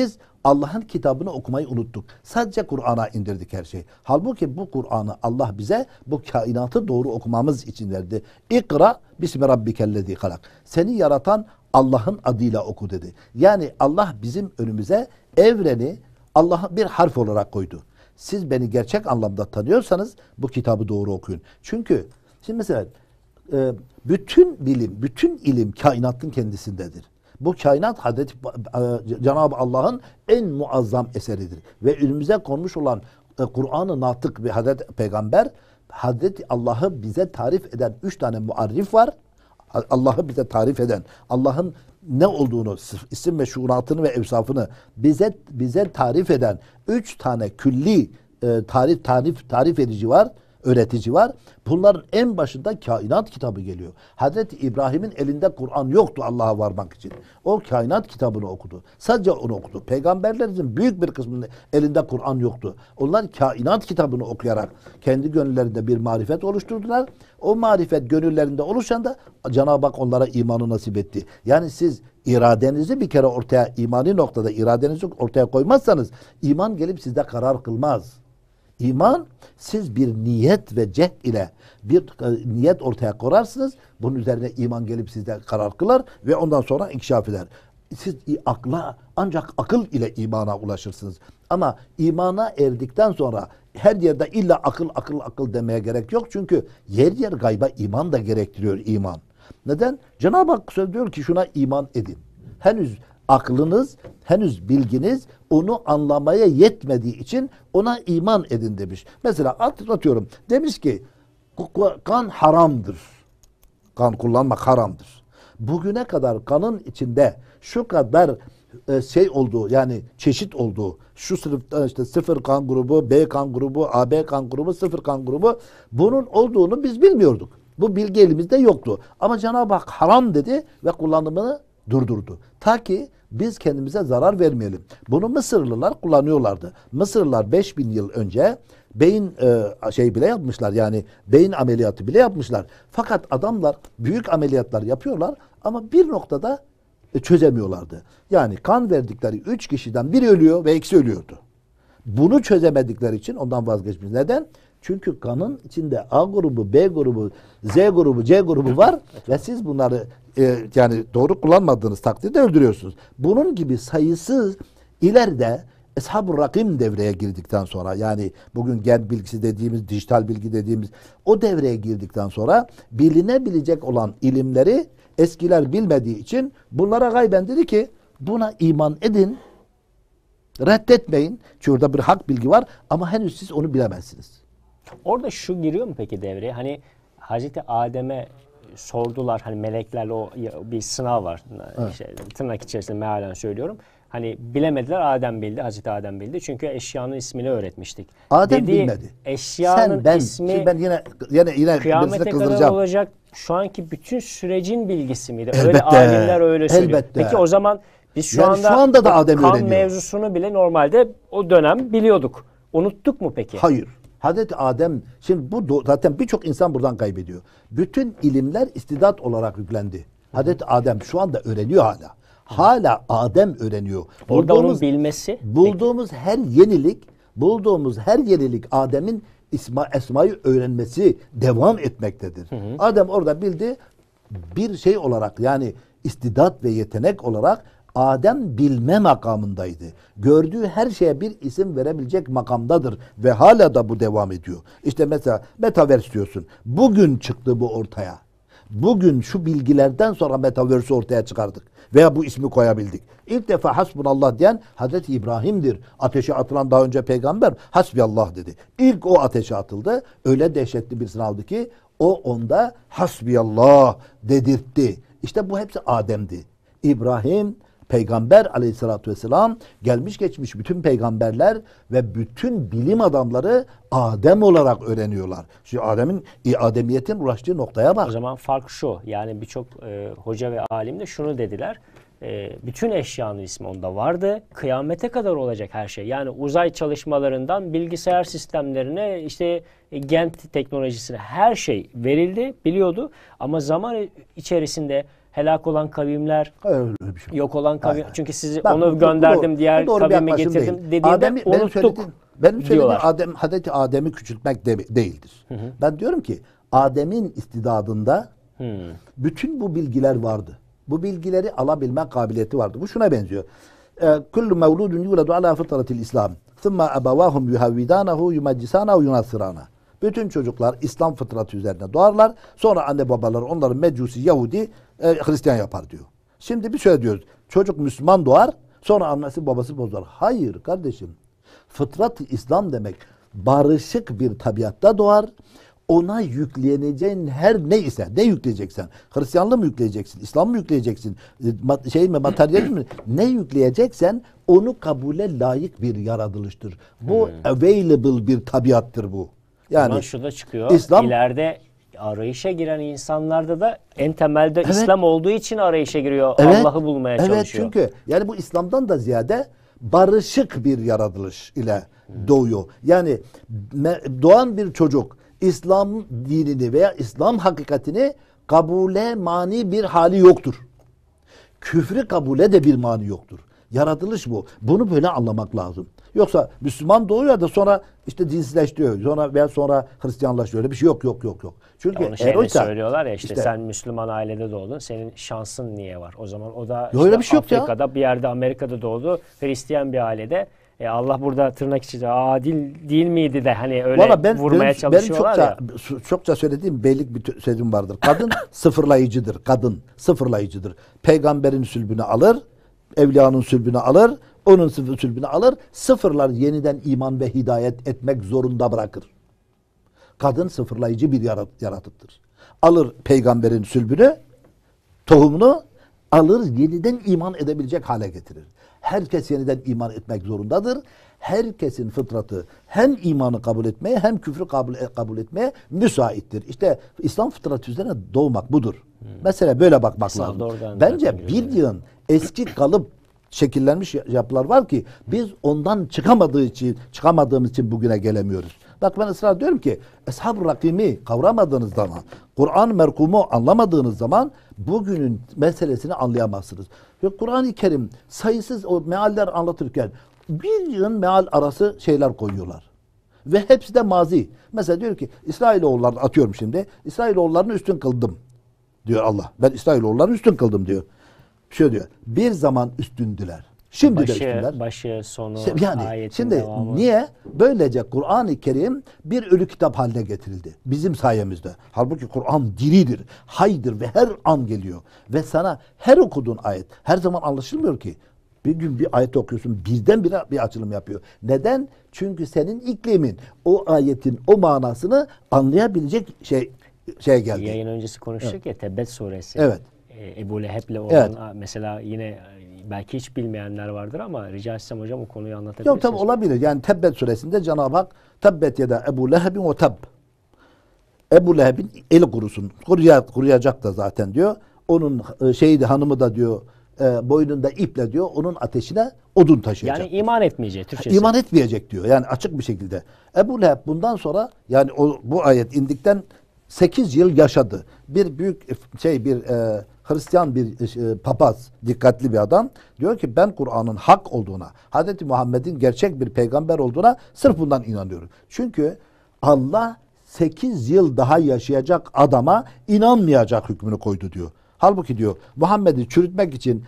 Biz Allah'ın kitabını okumayı unuttuk. Sadece Kur'an'a indirdik her şeyi. Halbuki bu Kur'an'ı Allah bize bu kainatı doğru okumamız için verdi. İkra bismi rabbikellezi halak. Seni yaratan Allah'ın adıyla oku dedi. Yani Allah bizim önümüze evreni Allah'a bir harf olarak koydu. Siz beni gerçek anlamda tanıyorsanız bu kitabı doğru okuyun. Çünkü şimdi mesela e, bütün bilim, bütün ilim kainatın kendisindedir. Bu kainat Hazreti e, Cenab-ı Allah'ın en muazzam eseridir. Ve önümüze konmuş olan e, Kur'an-ı Natık ve Hazreti Peygamber Hazreti Allah'ı bize tarif eden üç tane muarrif var. Allah'ı bize tarif eden, Allah'ın ne olduğunu, isim ve şuuratını ve evsafını bize bize tarif eden üç tane külli e, tarif tarif tarif edici var öğretici var. Bunların en başında kainat kitabı geliyor. Hazreti İbrahim'in elinde Kur'an yoktu Allah'a varmak için. O kainat kitabını okudu. Sadece onu okudu. Peygamberlerimizin büyük bir kısmının elinde Kur'an yoktu. Onlar kainat kitabını okuyarak kendi gönüllerinde bir marifet oluşturdular. O marifet gönüllerinde oluşan da Cenab-ı Hak onlara imanı nasip etti. Yani siz iradenizi bir kere ortaya imani noktada iradenizi ortaya koymazsanız iman gelip sizde karar kılmaz. İman siz bir niyet ve ceh ile bir e, niyet ortaya koyarsınız. Bunun üzerine iman gelip sizde karar kılar ve ondan sonra inkişaf eder. Siz akla ancak akıl ile imana ulaşırsınız. Ama imana erdikten sonra her yerde illa akıl akıl akıl demeye gerek yok. Çünkü yer yer gayba iman da gerektiriyor iman. Neden? Cenab-ı Hak söylüyor ki şuna iman edin. Henüz aklınız, henüz bilginiz onu anlamaya yetmediği için ona iman edin demiş. Mesela anlatıyorum. Demiş ki kan haramdır. Kan kullanmak haramdır. Bugüne kadar kanın içinde şu kadar e, şey olduğu yani çeşit olduğu şu sınıfta e, işte sıfır kan grubu, B kan grubu, AB kan grubu, sıfır kan grubu bunun olduğunu biz bilmiyorduk. Bu bilgi elimizde yoktu. Ama Cenab-ı Hak haram dedi ve kullanımını durdurdu. Ta ki biz kendimize zarar vermeyelim. Bunu Mısırlılar kullanıyorlardı. Mısırlılar 5000 yıl önce beyin e, şey bile yapmışlar yani beyin ameliyatı bile yapmışlar. Fakat adamlar büyük ameliyatlar yapıyorlar ama bir noktada e, çözemiyorlardı. Yani kan verdikleri 3 kişiden biri ölüyor ve eksi ölüyordu. Bunu çözemedikleri için ondan vazgeçmiş. Neden? Çünkü kanın içinde A grubu, B grubu, Z grubu, C grubu var ve siz bunları e, yani doğru kullanmadığınız takdirde öldürüyorsunuz. Bunun gibi sayısız ileride Eshab-ı Rakim devreye girdikten sonra yani bugün gen bilgisi dediğimiz, dijital bilgi dediğimiz o devreye girdikten sonra bilinebilecek olan ilimleri eskiler bilmediği için bunlara gayben dedi ki buna iman edin, reddetmeyin. çünkü orada bir hak bilgi var ama henüz siz onu bilemezsiniz. Orada şu giriyor mu peki devreye? Hani Hazreti Adem'e sordular hani meleklerle o bir sınav var. Evet. Şey, tırnak içerisinde mealen söylüyorum. Hani bilemediler Adem bildi, Hazreti Adem bildi. Çünkü eşyanın ismini öğretmiştik. Adem Dediği, bilmedi. Eşyanın Sen, ben, ismi ben yine yine yine kıyamete kadar olacak şu anki bütün sürecin bilgisi miydi? Elbette. Öyle alimler öyle söylüyor. Elbette. Peki o zaman biz şu yani anda şu anda da Adem kan öğreniyor. mevzusunu bile normalde o dönem biliyorduk. Unuttuk mu peki? Hayır. Hazreti Adem şimdi bu zaten birçok insan buradan kaybediyor. Bütün ilimler istidat olarak yüklendi. Hazreti Adem şu anda öğreniyor hala. Hala Adem öğreniyor. Orada bulduğumuz, onun bilmesi. Bulduğumuz peki. her yenilik, bulduğumuz her yenilik Adem'in isma, esmayı öğrenmesi devam etmektedir. Hı hı. Adem orada bildi bir şey olarak yani istidat ve yetenek olarak Adem bilme makamındaydı. Gördüğü her şeye bir isim verebilecek makamdadır ve hala da bu devam ediyor. İşte mesela metaverse diyorsun. Bugün çıktı bu ortaya. Bugün şu bilgilerden sonra metaverse'ü ortaya çıkardık veya bu ismi koyabildik. İlk defa hasbunallah diyen Hazreti İbrahim'dir. Ateşe atılan daha önce peygamber hasbiallah dedi. İlk o ateşe atıldı. Öyle dehşetli bir sınavdı ki o onda hasbiallah dedirtti. İşte bu hepsi Adem'di. İbrahim Peygamber aleyhissalatü vesselam gelmiş geçmiş bütün peygamberler ve bütün bilim adamları Adem olarak öğreniyorlar. Şu Adem'in Ademiyetin uğraştığı noktaya bak. O zaman fark şu yani birçok e, hoca ve alim de şunu dediler. E, bütün eşyanın ismi onda vardı. Kıyamete kadar olacak her şey. Yani uzay çalışmalarından bilgisayar sistemlerine işte e, gent teknolojisine her şey verildi biliyordu. Ama zaman içerisinde helak olan kavimler, Öyle bir şey. yok olan kavim. Aynen. Çünkü sizi Bak, onu bu gönderdim, doğru, diğer doğru kavime getirdim değil. dediğinde unuttuk. Benim söylediğim, Adem, Hazreti Adem'i küçültmek de, değildir. Hı hı. Ben diyorum ki Adem'in istidadında hı. bütün bu bilgiler vardı. Bu bilgileri alabilme kabiliyeti vardı. Bu şuna benziyor. Ee, Kullu mevludun yuladu ala fıtratil İslam. Thumma ebevahum yuhavvidanahu yumeccisanahu yunassiranahu. Bütün çocuklar İslam fıtratı üzerine doğarlar. Sonra anne babaları onları Mecusi, Yahudi, e, Hristiyan yapar diyor. Şimdi bir şöyle diyoruz. Çocuk Müslüman doğar. Sonra annesi babası bozar. Hayır kardeşim. fıtrat İslam demek barışık bir tabiatta doğar. Ona yükleneceğin her neyse, ne yükleyeceksen, Hristiyanlığı mı yükleyeceksin, İslam mı yükleyeceksin, e, şey mi, materyalizm mi, ne yükleyeceksen onu kabule layık bir yaratılıştır. Bu hmm. available bir tabiattır bu. Yani Bundan şu da çıkıyor. İslam ileride arayışa giren insanlarda da en temelde evet, İslam olduğu için arayışa giriyor. Evet, Allah'ı bulmaya evet, çalışıyor. Evet çünkü yani bu İslam'dan da ziyade barışık bir yaratılış ile hmm. doğuyor. Yani doğan bir çocuk İslam dinini veya İslam hakikatini kabule mani bir hali yoktur. Küfrü kabule de bir mani yoktur. Yaratılış bu. Bunu böyle anlamak lazım. Yoksa Müslüman doğuyor da sonra işte cinsleştiriyor. Sonra veya sonra Hristiyanlaşıyor. Öyle bir şey yok yok yok yok. Çünkü ya onu şeyde eroysa, söylüyorlar ya işte, işte sen Müslüman ailede doğdun. Senin şansın niye var? O zaman o da işte öyle bir şey Afrika'da ya. bir yerde Amerika'da doğdu. Hristiyan bir ailede e Allah burada tırnak içinde adil değil miydi de hani öyle Vallahi ben, vurmaya benim, çalışıyorlar benim çokça, ya. çokça söylediğim beylik bir sözüm vardır. Kadın sıfırlayıcıdır. Kadın sıfırlayıcıdır. Peygamberin sülbünü alır, evliyanın sülbünü alır, onun sülbünü alır, sıfırlar yeniden iman ve hidayet etmek zorunda bırakır. Kadın sıfırlayıcı bir yaratıktır. Alır peygamberin sülbünü, tohumunu alır yeniden iman edebilecek hale getirir. Herkes yeniden iman etmek zorundadır. Herkesin fıtratı hem imanı kabul etmeye hem küfrü kabul, e, kabul etmeye müsaittir. İşte İslam fıtratı üzerine doğmak budur. Hmm. Mesela böyle bakmak Mesela lazım. Bence bir yığın eski kalıp şekillenmiş yapılar var ki biz ondan çıkamadığı için çıkamadığımız için bugüne gelemiyoruz. Bak ben ısrar diyorum ki eshab rakimi kavramadığınız zaman, Kur'an merkumu anlamadığınız zaman bugünün meselesini anlayamazsınız. Ve Kur'an-ı Kerim sayısız o mealler anlatırken bir yığın meal arası şeyler koyuyorlar. Ve hepsi de mazi. Mesela diyor ki İsrailoğullarını atıyorum şimdi. İsrailoğullarını üstün kıldım diyor Allah. Ben İsrailoğullarını üstün kıldım diyor şöyle diyor. Bir zaman üstündüler. Şimdi başı, de üstündüler. Başı, sonu, yani, ayetin Şimdi devamı. niye? Böylece Kur'an-ı Kerim bir ölü kitap haline getirildi. Bizim sayemizde. Halbuki Kur'an diridir, haydır ve her an geliyor. Ve sana her okuduğun ayet her zaman anlaşılmıyor ki. Bir gün bir ayet okuyorsun birden bire bir açılım yapıyor. Neden? Çünkü senin iklimin o ayetin o manasını anlayabilecek şey şey geldi. Yayın öncesi konuştuk evet. ya Tebbet suresi. Evet. E, Ebu Leheb'le olan evet. mesela yine e, belki hiç bilmeyenler vardır ama rica etsem hocam o konuyu anlatabilirsiniz. Yok tabii olabilir. Yani Tebbet suresinde Cenab-ı Hak Tebbet ya da Ebu Leheb'in o teb. Ebu Leheb'in el kurusun. Kuruya, kuruyacak da zaten diyor. Onun e, şeydi hanımı da diyor boynunda iple diyor onun ateşine odun taşıyacak. Yani iman etmeyecek Türkçesi. İman etmeyecek diyor yani açık bir şekilde. Ebu Leheb bundan sonra yani o, bu ayet indikten 8 yıl yaşadı. Bir büyük e, şey bir e, Hristiyan bir e, e, papaz, dikkatli bir adam diyor ki ben Kur'an'ın hak olduğuna, Hz. Muhammed'in gerçek bir peygamber olduğuna sırf bundan inanıyorum. Çünkü Allah 8 yıl daha yaşayacak adama inanmayacak hükmünü koydu diyor. Halbuki diyor Muhammed'i çürütmek için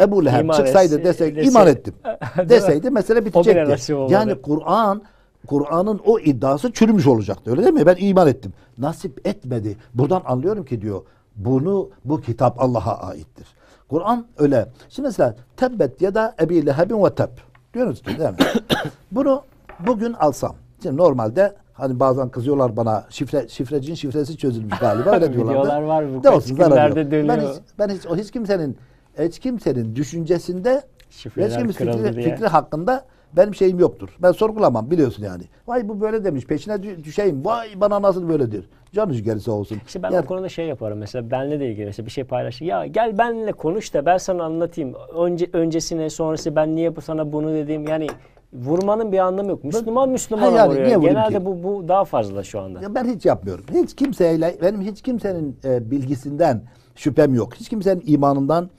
Ebu Leheb iman çıksaydı desek dese, iman ettim deseydi mesele bitecekti. Yani Kur'an Kur'an'ın o iddiası çürümüş olacaktı öyle değil mi? Ben iman ettim. Nasip etmedi. Buradan anlıyorum ki diyor bunu bu kitap Allah'a aittir. Kur'an öyle. Şimdi mesela Tebbet ya da Ebi Lehebin ve Teb. Diyorsunuz ki değil mi? Bunu bugün alsam. Şimdi normalde hani bazen kızıyorlar bana şifre şifrecinin şifresi çözülmüş galiba öyle diyorlar. Videolar var bu de olsun, zarar Ben hiç, ben hiç, o hiç kimsenin hiç kimsenin düşüncesinde Şifreler hiç kimsenin fikri, fikri hakkında benim şeyim yoktur. Ben sorgulamam biliyorsun yani. Vay bu böyle demiş. Peşine düşeyim. Vay bana nasıl böyle diyor. Canı gerisi olsun. İşte ben yani, o konuda şey yaparım mesela benle de ilgili mesela bir şey paylaş. Ya gel benle konuş da ben sana anlatayım. Önce öncesine sonrası ben niye bu sana bunu dediğim yani vurmanın bir anlamı yok. Müslüman Müslüman yani, vuruyor. Genelde ki? bu bu daha fazla şu anda. Ya ben hiç yapmıyorum. Hiç kimseyle benim hiç kimsenin e, bilgisinden şüphem yok. Hiç kimsenin imanından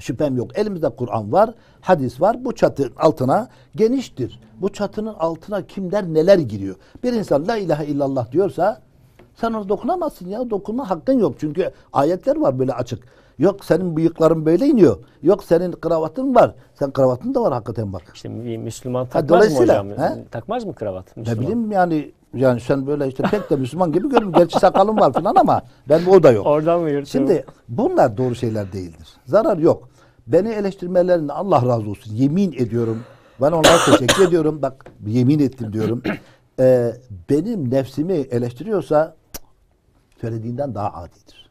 şüphem yok. Elimizde Kur'an var, hadis var. Bu çatının altına geniştir. Bu çatının altına kimler neler giriyor? Bir insan la ilahe illallah diyorsa sen ona dokunamazsın ya. Dokunma hakkın yok. Çünkü ayetler var böyle açık. Yok senin bıyıkların böyle iniyor. Yok senin kravatın var. Sen kravatın da var hakikaten bak. İşte bir Müslüman takmaz ha, mı hocam? He? Takmaz mı kravat? Müslüman? Ne bileyim yani yani sen böyle işte pek de Müslüman gibi görünmüyor. Gerçi sakalım var falan ama ben o da yok. Oradan mı yırtıyorum? Şimdi bunlar doğru şeyler değildir. Zarar yok. Beni eleştirmelerine Allah razı olsun. Yemin ediyorum. Ben onlara teşekkür ediyorum. Bak yemin ettim diyorum. Ee, benim nefsimi eleştiriyorsa söylediğinden daha adidir.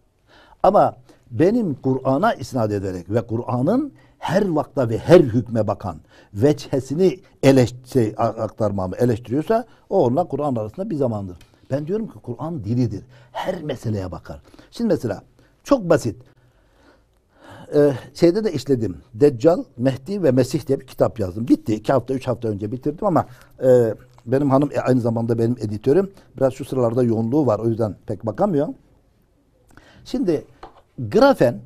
Ama benim Kur'an'a isnat ederek ve Kur'an'ın her vakta ve her hükme bakan veçhesini eleşt şey, aktarmamı eleştiriyorsa o onunla Kur'an arasında bir zamandır. Ben diyorum ki Kur'an dilidir. Her meseleye bakar. Şimdi mesela çok basit. Ee, şeyde de işledim. Deccal, Mehdi ve Mesih diye bir kitap yazdım. Bitti. İki hafta, üç hafta önce bitirdim ama e, benim hanım e, aynı zamanda benim editörüm. Biraz şu sıralarda yoğunluğu var. O yüzden pek bakamıyor. Şimdi grafen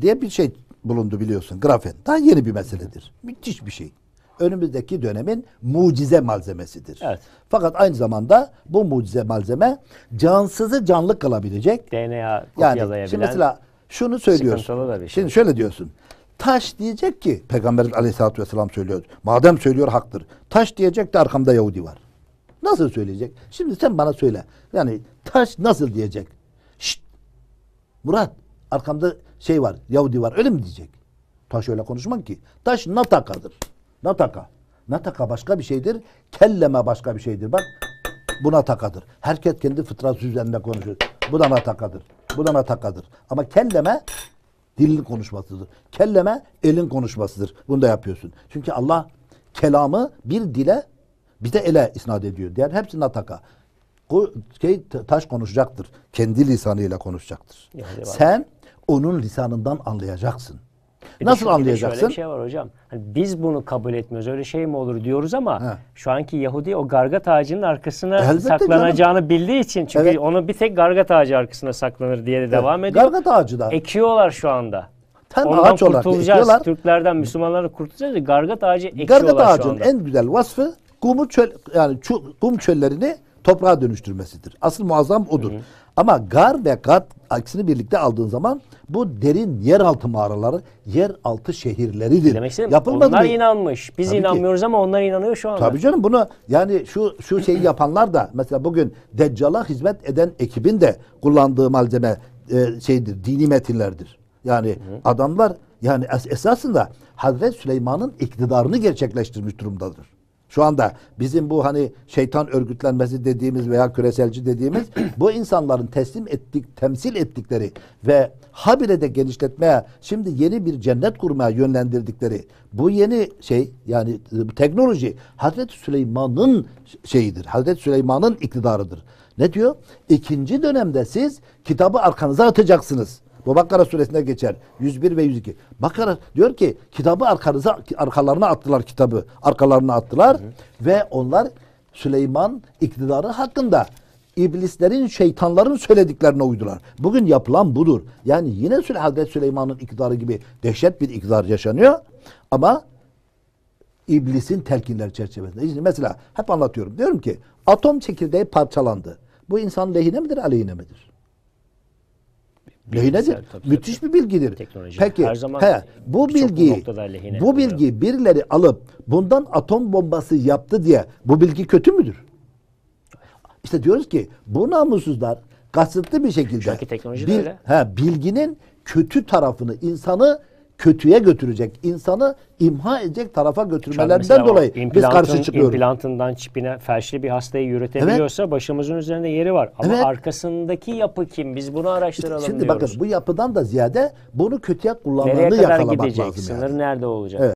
diye bir şey bulundu biliyorsun grafen. Daha yeni bir meseledir. Müthiş bir şey. Önümüzdeki dönemin mucize malzemesidir. Evet. Fakat aynı zamanda bu mucize malzeme cansızı canlı kalabilecek. DNA kopyalayabilen. Yani şimdi mesela şunu söylüyorsun. Şey. Şimdi şöyle diyorsun. Taş diyecek ki Peygamber Aleyhisselatü vesselam söylüyor. Madem söylüyor haktır. Taş diyecek de arkamda Yahudi var. Nasıl söyleyecek? Şimdi sen bana söyle. Yani taş nasıl diyecek? Şşt. Murat arkamda şey var, Yahudi var. Öyle mi diyecek? Taş öyle konuşmam ki. Taş natakadır. Nataka. Nataka başka bir şeydir. Kelleme başka bir şeydir. Bak bu natakadır. Herkes kendi fıtratı üzerinde konuşuyor Bu da natakadır. Bu da natakadır. Ama kelleme dilin konuşmasıdır. Kelleme elin konuşmasıdır. Bunu da yapıyorsun. Çünkü Allah kelamı bir dile bir de ele isnat ediyor. Diğer hepsi nataka. Şey, taş konuşacaktır. Kendi lisanıyla konuşacaktır. Yani Sen onun lisanından anlayacaksın. Bir Nasıl şöyle, anlayacaksın? Şöyle bir şey var hocam. Hani biz bunu kabul etmiyoruz. Öyle şey mi olur diyoruz ama He. şu anki Yahudi o gargat ağacının arkasına Elbette saklanacağını canım. bildiği için çünkü evet. onu bir tek gargat ağacı arkasına saklanır diye de evet. devam ediyor. Gargat ağacı da. Ekiyorlar şu anda. Ten Ondan ağaç kurtulacağız. Olarak Türklerden Müslümanları kurtulacağız. Gargat ağacı ekiyorlar gargat ağacın şu anda. en güzel vasfı kumu çöl yani çu, kum çöllerini toprağa dönüştürmesidir. Asıl muazzam odur. Hı hı. Ama gar ve gat Aksini birlikte aldığın zaman bu derin yeraltı mağaraları, yeraltı şehirleridir. Demek Yapılmadı onlar mı? inanmış. Biz Tabii inanmıyoruz ki. ama onlar inanıyor şu anda. Tabii canım bunu yani şu şu şeyi yapanlar da mesela bugün Deccal'a hizmet eden ekibin de kullandığı malzeme e, şeydir, dini metinlerdir. Yani Hı. adamlar yani es esasında Hazreti Süleyman'ın iktidarını gerçekleştirmiş durumdadır. Şu anda bizim bu hani şeytan örgütlenmesi dediğimiz veya küreselci dediğimiz bu insanların teslim ettik, temsil ettikleri ve habire de genişletmeye, şimdi yeni bir cennet kurmaya yönlendirdikleri bu yeni şey yani e, teknoloji Hazreti Süleyman'ın şeyidir. Hazreti Süleyman'ın iktidarıdır. Ne diyor? İkinci dönemde siz kitabı arkanıza atacaksınız. Bu Bakara suresinde geçer. 101 ve 102. Bakara diyor ki kitabı arkanıza, arkalarına attılar kitabı. Arkalarına attılar. Hı Ve onlar Süleyman iktidarı hakkında iblislerin, şeytanların söylediklerine uydular. Bugün yapılan budur. Yani yine Süley Hazreti Süleyman'ın iktidarı gibi dehşet bir iktidar yaşanıyor. Ama iblisin telkinler çerçevesinde. İşte mesela hep anlatıyorum. Diyorum ki atom çekirdeği parçalandı. Bu insan lehine midir, aleyhine midir? Lehinedir. Tabii, tabii. Müthiş bir bilgidir. Teknoloji. Peki her zaman he, bu bilgi, bu, bu bilgi birileri alıp bundan atom bombası yaptı diye bu bilgi kötü müdür? İşte diyoruz ki bu namussuzlar kasıtlı bir şekilde bil, he, bilginin kötü tarafını insanı kötüye götürecek, insanı imha edecek tarafa götürmelerinden dolayı biz karşı çıkıyoruz. İmplantından çipine felçli bir hastayı yürütebiliyorsa evet. başımızın üzerinde yeri var. Ama evet. arkasındaki yapı kim? Biz bunu araştıralım işte Şimdi diyoruz. bakın bu yapıdan da ziyade bunu kötüye kullanılanı Nereye kadar gidecek? Sınır yani. nerede olacak? Evet.